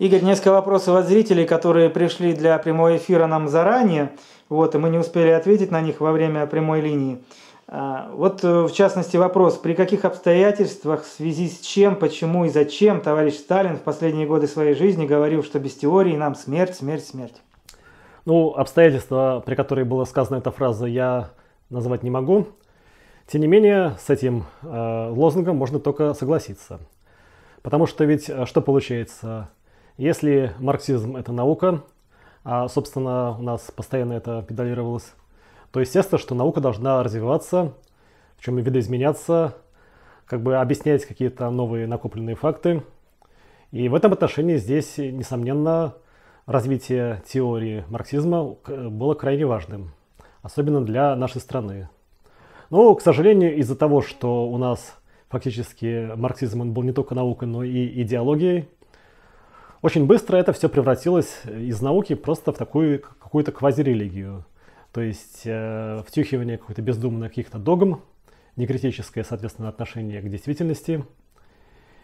Игорь, несколько вопросов от зрителей, которые пришли для прямого эфира нам заранее, вот, и мы не успели ответить на них во время прямой линии. А, вот, э, в частности, вопрос, при каких обстоятельствах, в связи с чем, почему и зачем товарищ Сталин в последние годы своей жизни говорил, что без теории нам смерть, смерть, смерть? Ну, обстоятельства, при которых была сказана эта фраза, я назвать не могу. Тем не менее, с этим э, лозунгом можно только согласиться. Потому что ведь э, что получается? Если марксизм – это наука, а, собственно, у нас постоянно это педалировалось, то естественно, что наука должна развиваться, в чем и видоизменяться, как бы объяснять какие-то новые накопленные факты. И в этом отношении здесь, несомненно, развитие теории марксизма было крайне важным, особенно для нашей страны. Но, к сожалению, из-за того, что у нас фактически марксизм он был не только наукой, но и идеологией, очень быстро это все превратилось э, из науки просто в такую какую-то квазирелигию. То есть э, втюхивание какой-то бездумно каких-то догм, некритическое, соответственно, отношение к действительности.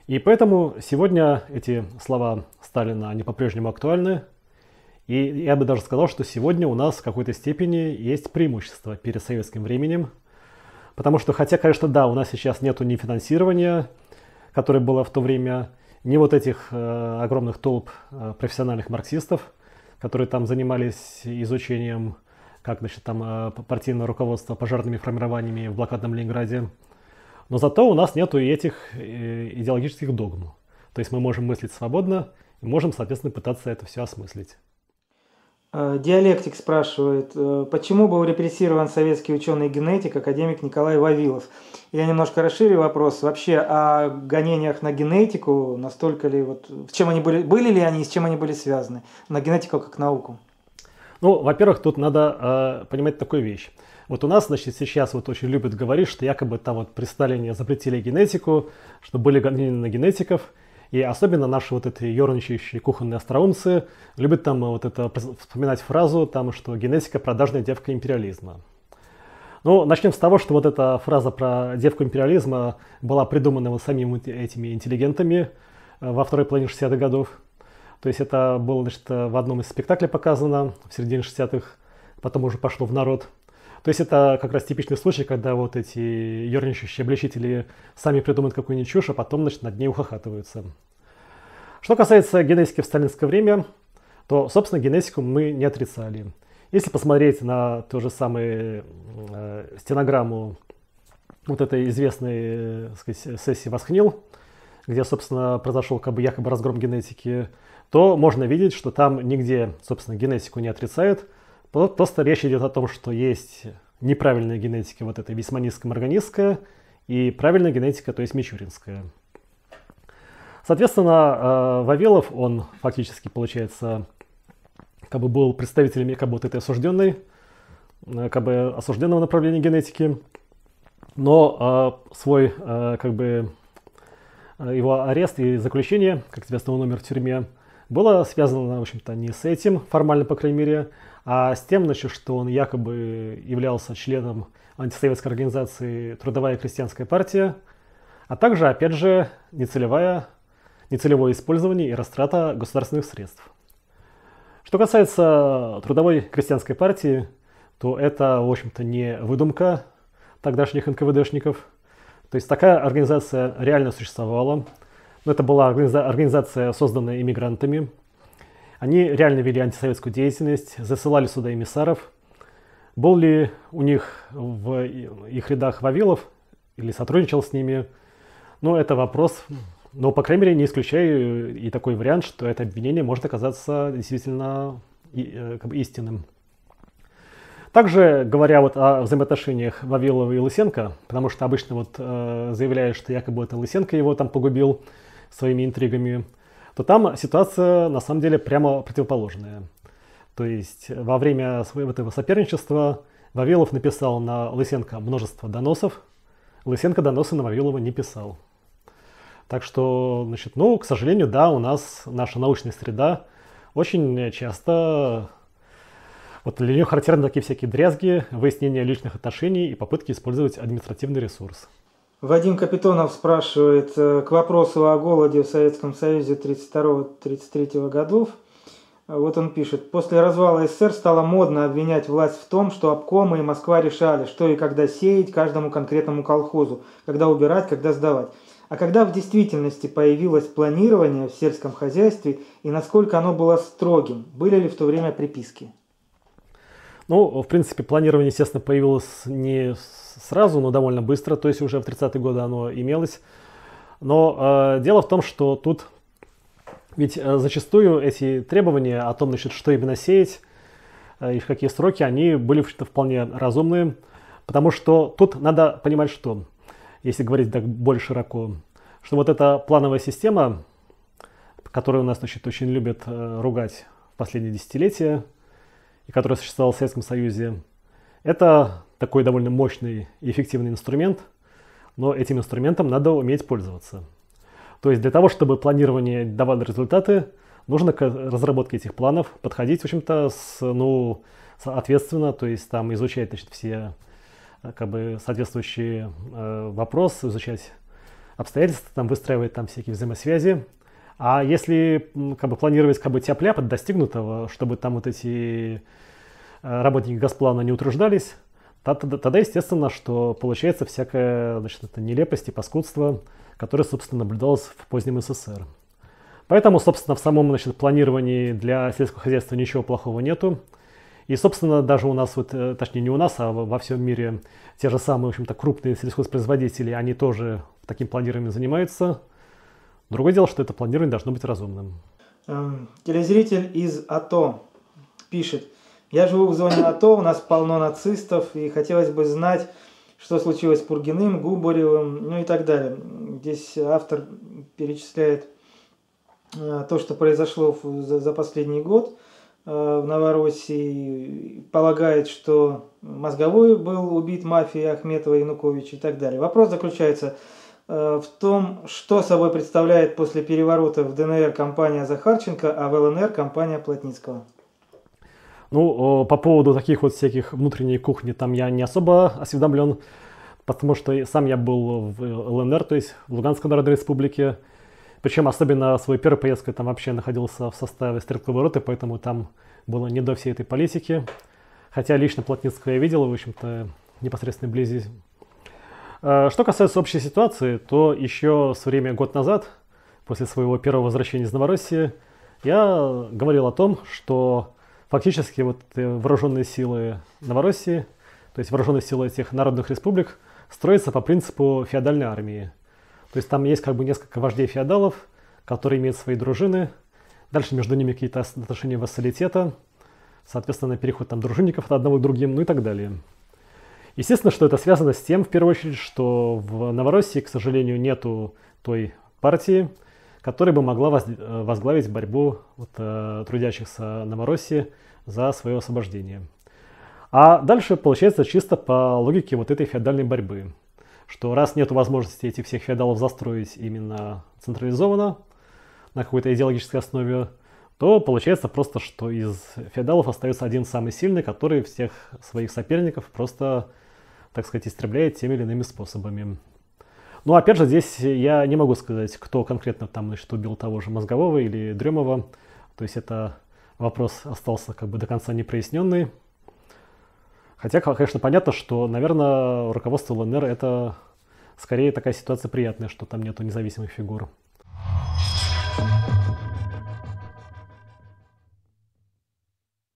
И поэтому сегодня эти слова Сталина, они по-прежнему актуальны. И я бы даже сказал, что сегодня у нас в какой-то степени есть преимущество перед советским временем. Потому что, хотя, конечно, да, у нас сейчас нету ни финансирования, которое было в то время, не вот этих э, огромных толп э, профессиональных марксистов, которые там занимались изучением, как значит, там э, партийное руководство пожарными формированиями в блокадном Ленинграде. Но зато у нас нету и этих э, идеологических догм. То есть мы можем мыслить свободно и можем, соответственно, пытаться это все осмыслить. Э, диалектик спрашивает, э, почему был репрессирован советский ученый-генетик, академик Николай Вавилов? Я немножко расширю вопрос вообще о гонениях на генетику, настолько ли вот, в чем они были, были ли они и с чем они были связаны, на генетику как науку? Ну, во-первых, тут надо э, понимать такую вещь. Вот у нас, значит, сейчас вот очень любят говорить, что якобы там вот при Сталине запретили генетику, что были гонения на генетиков – и особенно наши вот эти ерничающие кухонные остроумцы любят там э, вот это вспоминать фразу, там, что генетика продажная девка империализма. Ну, начнем с того, что вот эта фраза про девку империализма была придумана вот самими этими интеллигентами э, во второй половине 60-х годов. То есть это было значит, э, в одном из спектаклей показано в середине 60-х, потом уже пошло в народ. То есть это как раз типичный случай, когда вот эти ерничающие обличители сами придумают какую-нибудь чушь, а потом значит, над ней ухахатываются. Что касается генетики в сталинское время, то, собственно, генетику мы не отрицали. Если посмотреть на ту же самую э, стенограмму вот этой известной э, сказать, сессии «Восхнил», где, собственно, произошел как бы якобы разгром генетики, то можно видеть, что там нигде, собственно, генетику не отрицают – Просто речь идет о том, что есть неправильная генетика вот эта висманистско-марганистская и правильная генетика, то есть мичуринская. Соответственно, э, Вавилов, он фактически, получается, как бы был представителем как бы вот этой осужденной, э, как бы осужденного направления генетики, но э, свой, как бы, его арест и заключение, как известно, номер в тюрьме, было связано, в общем-то, не с этим, формально, по крайней мере, а с тем, значит, что он якобы являлся членом антисоветской организации «Трудовая крестьянская партия», а также, опять же, нецелевая, нецелевое использование и растрата государственных средств. Что касается трудовой крестьянской партии, то это, в общем-то, не выдумка тогдашних НКВДшников. То есть такая организация реально существовала. Но это была организация, созданная иммигрантами, они реально вели антисоветскую деятельность, засылали сюда эмиссаров. Был ли у них в их рядах Вавилов или сотрудничал с ними? Ну, это вопрос. Но, по крайней мере, не исключаю э, и такой вариант, что это обвинение может оказаться действительно э, как бы истинным. Также говоря вот о взаимоотношениях Вавилова и Лысенко, потому что обычно вот э, заявляют, что якобы это Лысенко его там погубил своими интригами, то там ситуация на самом деле прямо противоположная. То есть во время своего этого соперничества Вавилов написал на Лысенко множество доносов, Лысенко доносы на Вавилова не писал. Так что, значит, ну, к сожалению, да, у нас наша научная среда очень часто вот для нее характерны такие всякие дрязги, выяснение личных отношений и попытки использовать административный ресурс. Вадим Капитонов спрашивает э, к вопросу о голоде в Советском Союзе 32-33 годов. Вот он пишет. После развала СССР стало модно обвинять власть в том, что обкомы и Москва решали, что и когда сеять каждому конкретному колхозу, когда убирать, когда сдавать. А когда в действительности появилось планирование в сельском хозяйстве и насколько оно было строгим, были ли в то время приписки? Ну, в принципе, планирование, естественно, появилось не сразу, но довольно быстро, то есть уже в 30-е годы оно имелось. Но э, дело в том, что тут ведь э, зачастую эти требования о том, значит, что именно сеять э, и в какие сроки, они были что-то вполне разумные, потому что тут надо понимать, что, если говорить так более широко, что вот эта плановая система, которую у нас, значит, очень любят э, ругать в последние десятилетия, и который существовал в Советском Союзе, это такой довольно мощный и эффективный инструмент, но этим инструментом надо уметь пользоваться. То есть для того, чтобы планирование давало результаты, нужно к разработке этих планов подходить, в общем-то, с, ну, ответственно, то есть там изучать значит, все э, как бы соответствующие э, вопросы, изучать обстоятельства, там выстраивать там всякие взаимосвязи, а если как бы, планировать как бы, тяп от достигнутого, чтобы там вот эти э, работники Газплана не утруждались, тогда, тогда естественно, что получается всякая значит, это нелепость и паскудство, которое, собственно, наблюдалось в позднем СССР. Поэтому, собственно, в самом значит, планировании для сельского хозяйства ничего плохого нету. И, собственно, даже у нас, вот, э, точнее не у нас, а во всем мире те же самые, в общем-то, крупные сельхозпроизводители, они тоже таким планированием занимаются. Другое дело, что это планирование должно быть разумным. Эм, телезритель из АТО пишет. Я живу в зоне АТО, у нас полно нацистов, и хотелось бы знать, что случилось с Пургиным, Губаревым, ну и так далее. Здесь автор перечисляет э, то, что произошло за последний год э, в Новороссии, полагает, что Мозговой был убит мафией Ахметова, Януковича и так далее. Вопрос заключается Э, в том, что собой представляет после переворота в ДНР компания Захарченко, а в ЛНР компания Плотницкого. Ну, э, по поводу таких вот всяких внутренней кухни, там я не особо осведомлен, потому что сам я был в э, ЛНР, то есть в Луганской Народной Республике. Причем особенно свой первую поездкой там вообще находился в составе стрелковой роты, поэтому там было не до всей этой политики. Хотя лично Плотницкого я видел, в общем-то, непосредственно близи Э, что касается общей ситуации, то еще с время год назад, после своего первого возвращения из Новороссии, я говорил о том, что фактически вот э, вооруженные силы Новороссии, то есть вооруженные силы этих народных республик, строятся по принципу феодальной армии. То есть там есть как бы несколько вождей феодалов, которые имеют свои дружины, дальше между ними какие-то отношения вассалитета, соответственно, переход там дружинников от одного к другим, ну и так далее. Естественно, что это связано с тем, в первую очередь, что в Новороссии, к сожалению, нету той партии, которая бы могла э, возглавить борьбу вот, э, трудящихся Новороссии за свое освобождение. А дальше получается чисто по логике вот этой феодальной борьбы, что раз нет возможности этих всех феодалов застроить именно централизованно, на какой-то идеологической основе, то получается просто, что из феодалов остается один самый сильный, который всех своих соперников просто так сказать, истребляет теми или иными способами. Ну, а опять же, здесь я не могу сказать, кто конкретно там, значит, убил того же Мозгового или Дремова. То есть это вопрос остался как бы до конца непроясненный. Хотя, конечно, понятно, что, наверное, руководство ЛНР это скорее такая ситуация приятная, что там нету независимых фигур. thank you